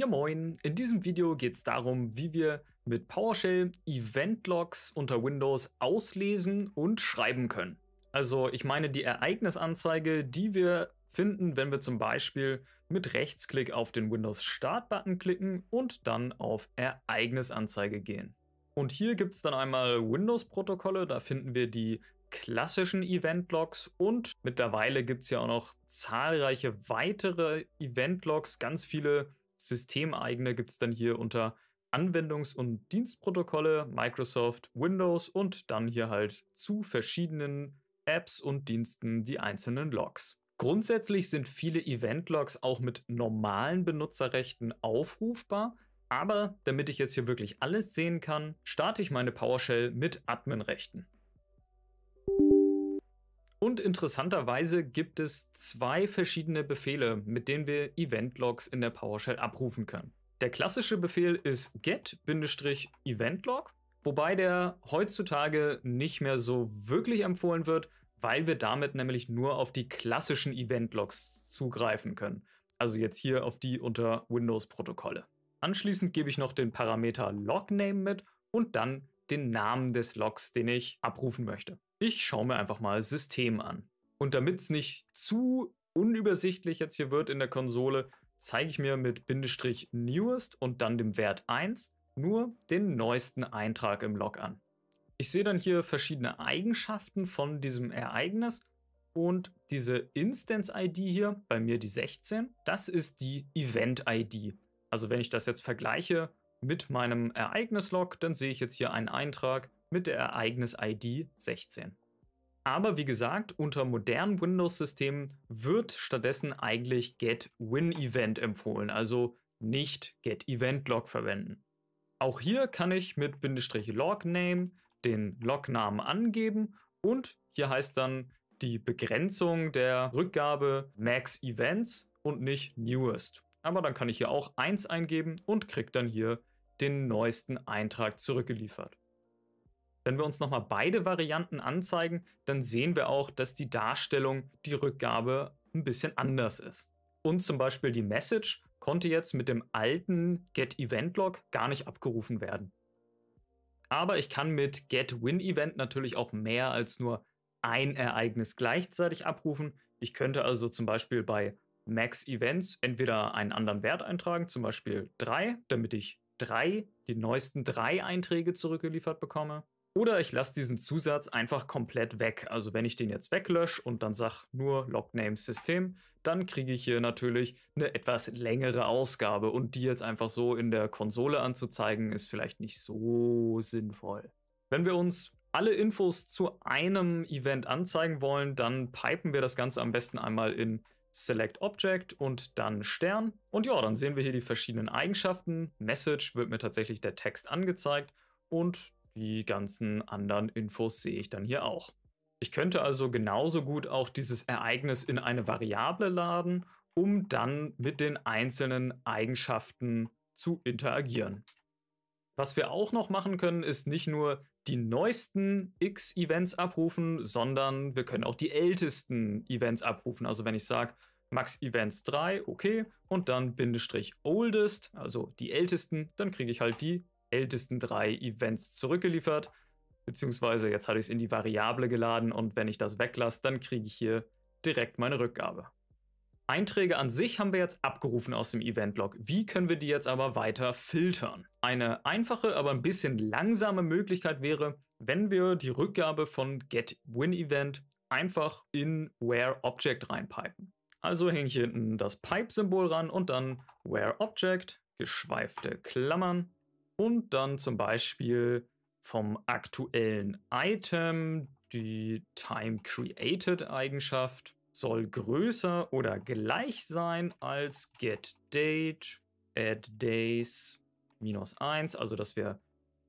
Ja moin, in diesem Video geht es darum, wie wir mit PowerShell Eventlogs unter Windows auslesen und schreiben können. Also ich meine die Ereignisanzeige, die wir finden, wenn wir zum Beispiel mit Rechtsklick auf den Windows Start-Button klicken und dann auf Ereignisanzeige gehen. Und hier gibt es dann einmal Windows-Protokolle, da finden wir die klassischen Event-Logs und mittlerweile gibt es ja auch noch zahlreiche weitere Event-Logs, ganz viele Systemeigene gibt es dann hier unter Anwendungs- und Dienstprotokolle, Microsoft, Windows und dann hier halt zu verschiedenen Apps und Diensten die einzelnen Logs. Grundsätzlich sind viele Event-Logs auch mit normalen Benutzerrechten aufrufbar, aber damit ich jetzt hier wirklich alles sehen kann, starte ich meine PowerShell mit Admin-Rechten. Und interessanterweise gibt es zwei verschiedene Befehle, mit denen wir Eventlogs in der PowerShell abrufen können. Der klassische Befehl ist get-eventlog, wobei der heutzutage nicht mehr so wirklich empfohlen wird, weil wir damit nämlich nur auf die klassischen Eventlogs zugreifen können. Also jetzt hier auf die unter Windows-Protokolle. Anschließend gebe ich noch den Parameter logname mit und dann den Namen des Logs, den ich abrufen möchte. Ich schaue mir einfach mal System an. Und damit es nicht zu unübersichtlich jetzt hier wird in der Konsole, zeige ich mir mit Bindestrich Newest und dann dem Wert 1 nur den neuesten Eintrag im Log an. Ich sehe dann hier verschiedene Eigenschaften von diesem Ereignis und diese Instance-ID hier, bei mir die 16, das ist die Event-ID. Also wenn ich das jetzt vergleiche mit meinem Ereignis-Log, dann sehe ich jetzt hier einen Eintrag mit der Ereignis-ID 16. Aber wie gesagt, unter modernen Windows-Systemen wird stattdessen eigentlich GetWinEvent empfohlen, also nicht GetEventLog verwenden. Auch hier kann ich mit Log-Name den Lognamen angeben und hier heißt dann die Begrenzung der Rückgabe MaxEvents und nicht Newest. Aber dann kann ich hier auch 1 eingeben und kriege dann hier den neuesten Eintrag zurückgeliefert. Wenn wir uns nochmal beide Varianten anzeigen, dann sehen wir auch, dass die Darstellung, die Rückgabe ein bisschen anders ist. Und zum Beispiel die Message konnte jetzt mit dem alten Get-Event-Log gar nicht abgerufen werden. Aber ich kann mit Get-Win-Event natürlich auch mehr als nur ein Ereignis gleichzeitig abrufen. Ich könnte also zum Beispiel bei Max-Events entweder einen anderen Wert eintragen, zum Beispiel 3, damit ich 3, die neuesten drei Einträge zurückgeliefert bekomme. Oder ich lasse diesen Zusatz einfach komplett weg. Also wenn ich den jetzt weglösche und dann sage nur Lognames-System, dann kriege ich hier natürlich eine etwas längere Ausgabe. Und die jetzt einfach so in der Konsole anzuzeigen, ist vielleicht nicht so sinnvoll. Wenn wir uns alle Infos zu einem Event anzeigen wollen, dann pipen wir das Ganze am besten einmal in Select Object und dann Stern. Und ja, dann sehen wir hier die verschiedenen Eigenschaften. Message wird mir tatsächlich der Text angezeigt und die ganzen anderen Infos sehe ich dann hier auch. Ich könnte also genauso gut auch dieses Ereignis in eine Variable laden, um dann mit den einzelnen Eigenschaften zu interagieren. Was wir auch noch machen können, ist nicht nur die neuesten X-Events abrufen, sondern wir können auch die ältesten Events abrufen. Also wenn ich sage Max Events 3, okay, und dann Bindestrich oldest, also die ältesten, dann kriege ich halt die ältesten drei Events zurückgeliefert. Beziehungsweise jetzt hatte ich es in die Variable geladen und wenn ich das weglasse, dann kriege ich hier direkt meine Rückgabe. Einträge an sich haben wir jetzt abgerufen aus dem Event-Log. Wie können wir die jetzt aber weiter filtern? Eine einfache, aber ein bisschen langsame Möglichkeit wäre, wenn wir die Rückgabe von GetWinEvent einfach in WhereObject reinpipen. Also hänge ich hinten das Pipe-Symbol ran und dann WhereObject, geschweifte Klammern, und dann zum Beispiel vom aktuellen Item die Time Created Eigenschaft soll größer oder gleich sein als getDate add days minus 1, also dass wir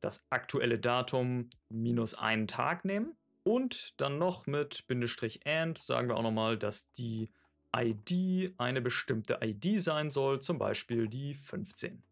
das aktuelle Datum minus einen Tag nehmen. Und dann noch mit Bindestrich and sagen wir auch nochmal, dass die ID eine bestimmte ID sein soll, zum Beispiel die 15.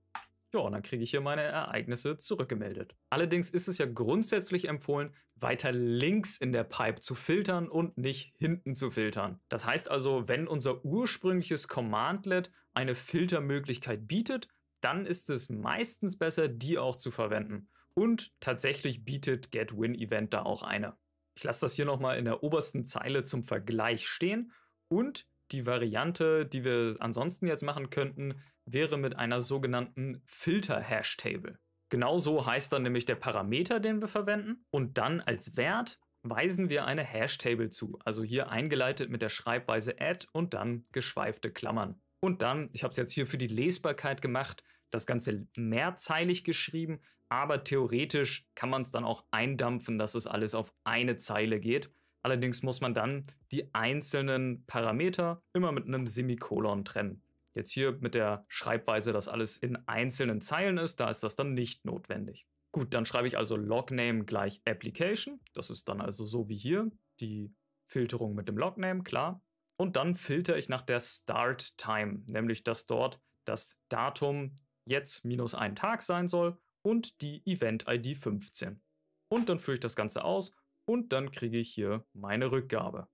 Sektor und dann kriege ich hier meine Ereignisse zurückgemeldet. Allerdings ist es ja grundsätzlich empfohlen, weiter links in der Pipe zu filtern und nicht hinten zu filtern. Das heißt also, wenn unser ursprüngliches Commandlet eine Filtermöglichkeit bietet, dann ist es meistens besser, die auch zu verwenden. Und tatsächlich bietet GetWinEvent da auch eine. Ich lasse das hier nochmal in der obersten Zeile zum Vergleich stehen und die Variante, die wir ansonsten jetzt machen könnten, wäre mit einer sogenannten Filter-Hash-Table. Genau so heißt dann nämlich der Parameter, den wir verwenden. Und dann als Wert weisen wir eine Hash-Table zu. Also hier eingeleitet mit der Schreibweise add und dann geschweifte Klammern. Und dann, ich habe es jetzt hier für die Lesbarkeit gemacht, das Ganze mehrzeilig geschrieben, aber theoretisch kann man es dann auch eindampfen, dass es alles auf eine Zeile geht. Allerdings muss man dann die einzelnen Parameter immer mit einem Semikolon trennen. Jetzt hier mit der Schreibweise, dass alles in einzelnen Zeilen ist, da ist das dann nicht notwendig. Gut, dann schreibe ich also Logname gleich Application. Das ist dann also so wie hier die Filterung mit dem Logname, klar. Und dann filter ich nach der Start Time, nämlich dass dort das Datum jetzt minus ein Tag sein soll und die Event-ID 15. Und dann führe ich das Ganze aus und dann kriege ich hier meine Rückgabe.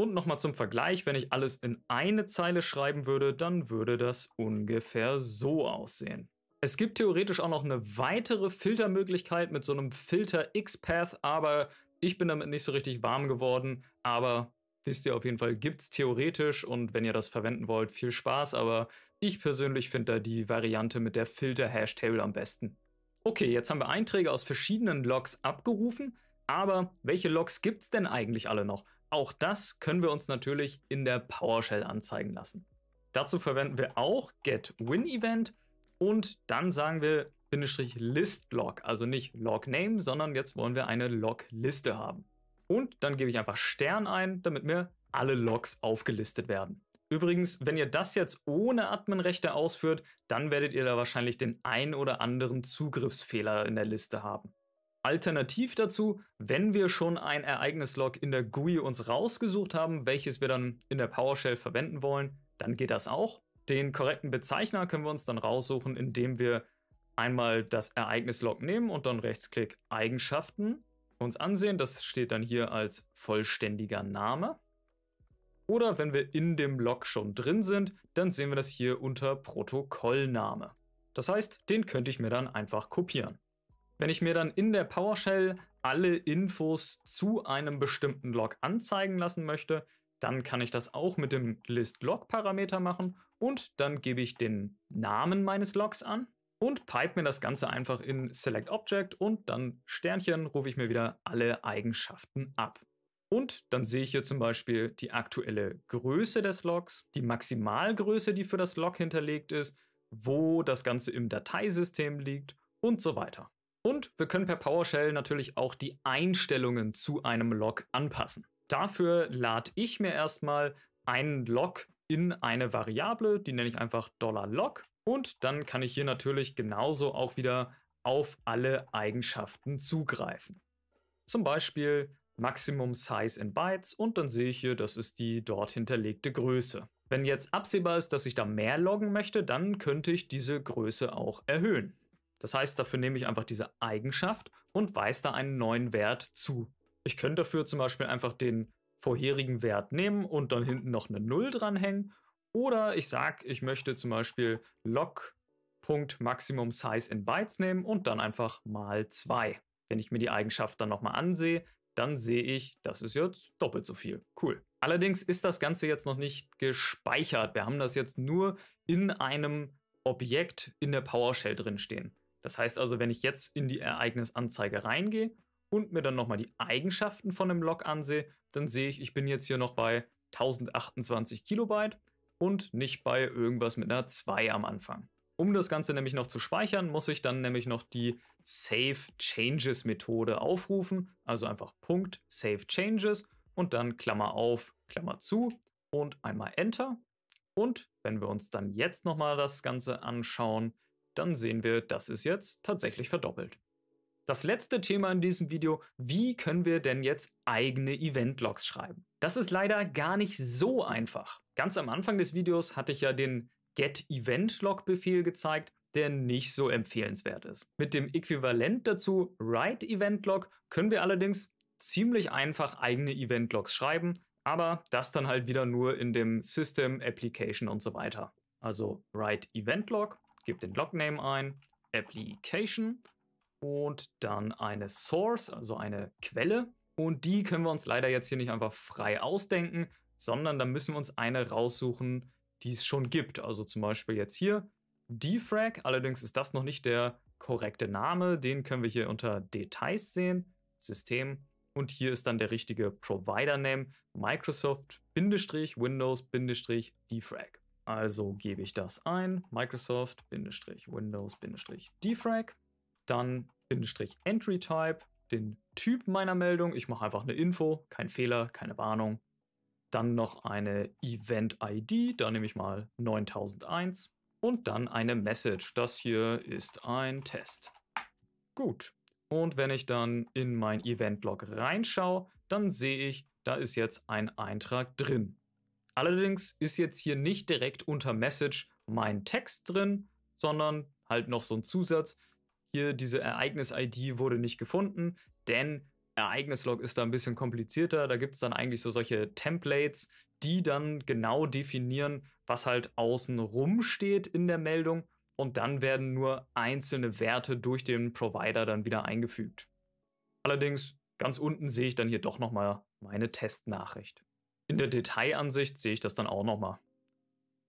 Und nochmal zum Vergleich, wenn ich alles in eine Zeile schreiben würde, dann würde das ungefähr so aussehen. Es gibt theoretisch auch noch eine weitere Filtermöglichkeit mit so einem Filter XPath, aber ich bin damit nicht so richtig warm geworden. Aber wisst ihr auf jeden Fall, gibt es theoretisch und wenn ihr das verwenden wollt, viel Spaß, aber ich persönlich finde da die Variante mit der Filter-Hashtable am besten. Okay, jetzt haben wir Einträge aus verschiedenen Logs abgerufen, aber welche Logs gibt es denn eigentlich alle noch? Auch das können wir uns natürlich in der PowerShell anzeigen lassen. Dazu verwenden wir auch getWinEvent und dann sagen wir -listlog, also nicht logName, sondern jetzt wollen wir eine Logliste haben. Und dann gebe ich einfach Stern ein, damit mir alle Logs aufgelistet werden. Übrigens, wenn ihr das jetzt ohne Adminrechte ausführt, dann werdet ihr da wahrscheinlich den ein oder anderen Zugriffsfehler in der Liste haben. Alternativ dazu, wenn wir schon ein Ereignislog in der GUI uns rausgesucht haben, welches wir dann in der PowerShell verwenden wollen, dann geht das auch. Den korrekten Bezeichner können wir uns dann raussuchen, indem wir einmal das Ereignislog nehmen und dann Rechtsklick Eigenschaften uns ansehen. Das steht dann hier als vollständiger Name. Oder wenn wir in dem Log schon drin sind, dann sehen wir das hier unter Protokollname. Das heißt, den könnte ich mir dann einfach kopieren. Wenn ich mir dann in der PowerShell alle Infos zu einem bestimmten Log anzeigen lassen möchte, dann kann ich das auch mit dem listlog parameter machen und dann gebe ich den Namen meines Logs an und pipe mir das Ganze einfach in SelectObject und dann Sternchen rufe ich mir wieder alle Eigenschaften ab. Und dann sehe ich hier zum Beispiel die aktuelle Größe des Logs, die Maximalgröße, die für das Log hinterlegt ist, wo das Ganze im Dateisystem liegt und so weiter. Und wir können per PowerShell natürlich auch die Einstellungen zu einem Log anpassen. Dafür lade ich mir erstmal einen Log in eine Variable, die nenne ich einfach $log und dann kann ich hier natürlich genauso auch wieder auf alle Eigenschaften zugreifen. Zum Beispiel Maximum Size in Bytes und dann sehe ich hier, das ist die dort hinterlegte Größe. Wenn jetzt absehbar ist, dass ich da mehr loggen möchte, dann könnte ich diese Größe auch erhöhen. Das heißt, dafür nehme ich einfach diese Eigenschaft und weise da einen neuen Wert zu. Ich könnte dafür zum Beispiel einfach den vorherigen Wert nehmen und dann hinten noch eine 0 dranhängen. Oder ich sage, ich möchte zum Beispiel log.maximum_size in Bytes nehmen und dann einfach mal 2. Wenn ich mir die Eigenschaft dann nochmal ansehe, dann sehe ich, das ist jetzt doppelt so viel. Cool. Allerdings ist das Ganze jetzt noch nicht gespeichert. Wir haben das jetzt nur in einem Objekt in der PowerShell drin stehen. Das heißt also, wenn ich jetzt in die Ereignisanzeige reingehe und mir dann nochmal die Eigenschaften von dem Log ansehe, dann sehe ich, ich bin jetzt hier noch bei 1028 Kilobyte und nicht bei irgendwas mit einer 2 am Anfang. Um das Ganze nämlich noch zu speichern, muss ich dann nämlich noch die Save Changes Methode aufrufen, also einfach Punkt Save Changes und dann Klammer auf, Klammer zu und einmal Enter. Und wenn wir uns dann jetzt nochmal das Ganze anschauen, dann sehen wir, das ist jetzt tatsächlich verdoppelt. Das letzte Thema in diesem Video, wie können wir denn jetzt eigene Event-Logs schreiben? Das ist leider gar nicht so einfach. Ganz am Anfang des Videos hatte ich ja den Get-Event-Log-Befehl gezeigt, der nicht so empfehlenswert ist. Mit dem Äquivalent dazu Write-Event-Log können wir allerdings ziemlich einfach eigene Event-Logs schreiben, aber das dann halt wieder nur in dem System, Application und so weiter. Also Write-Event-Log gebe den Logname ein, Application und dann eine Source, also eine Quelle. Und die können wir uns leider jetzt hier nicht einfach frei ausdenken, sondern da müssen wir uns eine raussuchen, die es schon gibt. Also zum Beispiel jetzt hier defrag. Allerdings ist das noch nicht der korrekte Name. Den können wir hier unter Details sehen, System. Und hier ist dann der richtige Provider-Name, Microsoft-Windows-Defrag. Also gebe ich das ein, Microsoft-Windows-Defrag, dann Entry-Type, den Typ meiner Meldung, ich mache einfach eine Info, kein Fehler, keine Warnung. Dann noch eine Event-ID, da nehme ich mal 9001 und dann eine Message, das hier ist ein Test. Gut, und wenn ich dann in mein Event-Log reinschaue, dann sehe ich, da ist jetzt ein Eintrag drin. Allerdings ist jetzt hier nicht direkt unter Message mein Text drin, sondern halt noch so ein Zusatz. Hier diese Ereignis-ID wurde nicht gefunden, denn Ereignislog ist da ein bisschen komplizierter. Da gibt es dann eigentlich so solche Templates, die dann genau definieren, was halt außen rum steht in der Meldung. Und dann werden nur einzelne Werte durch den Provider dann wieder eingefügt. Allerdings ganz unten sehe ich dann hier doch nochmal meine Testnachricht. In der Detailansicht sehe ich das dann auch nochmal.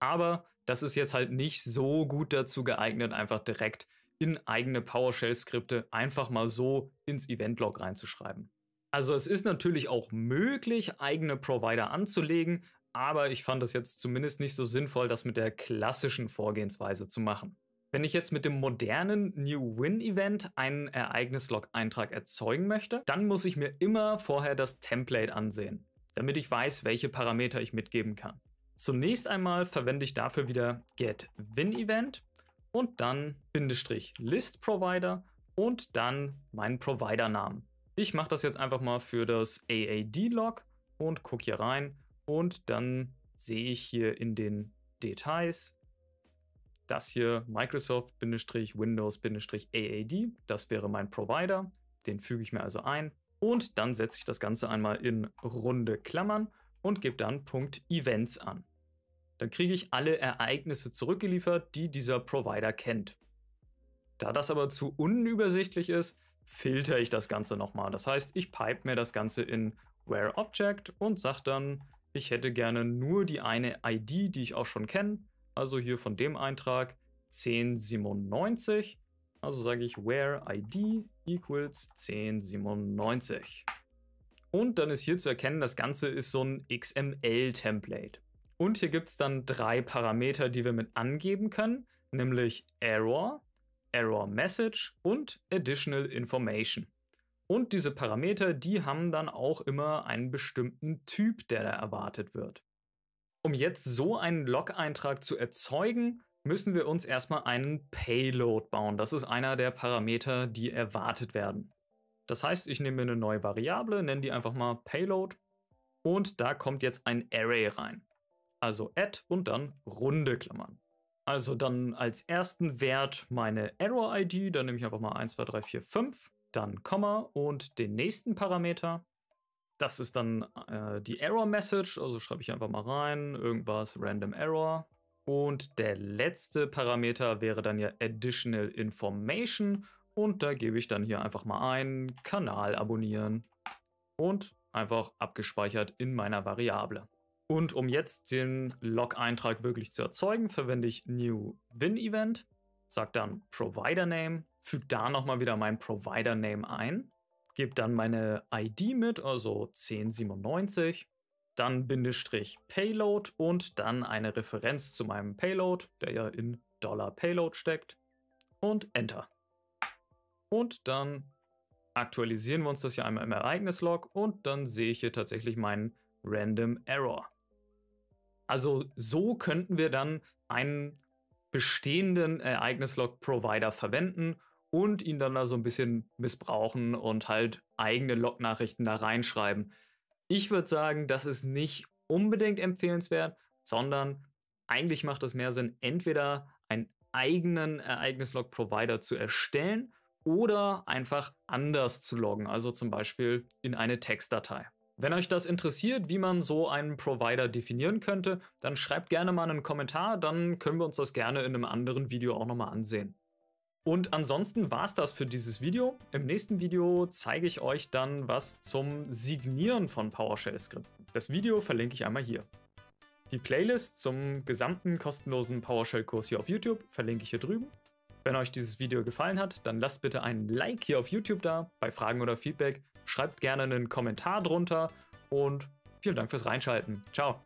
Aber das ist jetzt halt nicht so gut dazu geeignet, einfach direkt in eigene PowerShell-Skripte einfach mal so ins Event-Log reinzuschreiben. Also es ist natürlich auch möglich, eigene Provider anzulegen, aber ich fand es jetzt zumindest nicht so sinnvoll, das mit der klassischen Vorgehensweise zu machen. Wenn ich jetzt mit dem modernen New Win Event einen Ereignislog-Eintrag erzeugen möchte, dann muss ich mir immer vorher das Template ansehen damit ich weiß, welche Parameter ich mitgeben kann. Zunächst einmal verwende ich dafür wieder getWinEvent und dann Bindestrich ListProvider und dann meinen Providernamen. Ich mache das jetzt einfach mal für das AAD-Log und gucke hier rein und dann sehe ich hier in den Details, das hier Microsoft-Windows-AAD, das wäre mein Provider, den füge ich mir also ein und dann setze ich das Ganze einmal in runde Klammern und gebe dann Punkt Events an. Dann kriege ich alle Ereignisse zurückgeliefert, die dieser Provider kennt. Da das aber zu unübersichtlich ist, filter ich das Ganze nochmal. Das heißt, ich pipe mir das Ganze in WhereObject und sage dann, ich hätte gerne nur die eine ID, die ich auch schon kenne. Also hier von dem Eintrag 1097. Also sage ich where ID equals 1097. Und dann ist hier zu erkennen, das Ganze ist so ein XML-Template. Und hier gibt es dann drei Parameter, die wir mit angeben können, nämlich Error, Error Message und Additional Information. Und diese Parameter, die haben dann auch immer einen bestimmten Typ, der da erwartet wird. Um jetzt so einen Log-Eintrag zu erzeugen, müssen wir uns erstmal einen Payload bauen. Das ist einer der Parameter, die erwartet werden. Das heißt, ich nehme mir eine neue Variable, nenne die einfach mal Payload und da kommt jetzt ein Array rein. Also add und dann runde Klammern. Also dann als ersten Wert meine Error-ID, dann nehme ich einfach mal 1, 2, 3, 4, 5, dann Komma und den nächsten Parameter. Das ist dann äh, die Error-Message, also schreibe ich einfach mal rein, irgendwas, random error. Und der letzte Parameter wäre dann ja Additional Information. Und da gebe ich dann hier einfach mal ein, Kanal abonnieren. Und einfach abgespeichert in meiner Variable. Und um jetzt den Log-Eintrag wirklich zu erzeugen, verwende ich New Win-Event, sage dann Provider Name, füge da nochmal wieder mein Provider Name ein, gebe dann meine ID mit, also 1097 dann Bindestrich Payload und dann eine Referenz zu meinem Payload, der ja in Dollar Payload steckt und Enter. Und dann aktualisieren wir uns das hier einmal im Ereignislog und dann sehe ich hier tatsächlich meinen Random Error. Also so könnten wir dann einen bestehenden Ereignislog-Provider verwenden und ihn dann da so ein bisschen missbrauchen und halt eigene Log-Nachrichten da reinschreiben. Ich würde sagen, das ist nicht unbedingt empfehlenswert, sondern eigentlich macht es mehr Sinn, entweder einen eigenen Ereignislog-Provider zu erstellen oder einfach anders zu loggen, also zum Beispiel in eine Textdatei. Wenn euch das interessiert, wie man so einen Provider definieren könnte, dann schreibt gerne mal einen Kommentar, dann können wir uns das gerne in einem anderen Video auch nochmal ansehen. Und ansonsten war es das für dieses Video. Im nächsten Video zeige ich euch dann was zum Signieren von PowerShell-Skripten. Das Video verlinke ich einmal hier. Die Playlist zum gesamten kostenlosen PowerShell-Kurs hier auf YouTube verlinke ich hier drüben. Wenn euch dieses Video gefallen hat, dann lasst bitte ein Like hier auf YouTube da. Bei Fragen oder Feedback schreibt gerne einen Kommentar drunter und vielen Dank fürs Reinschalten. Ciao!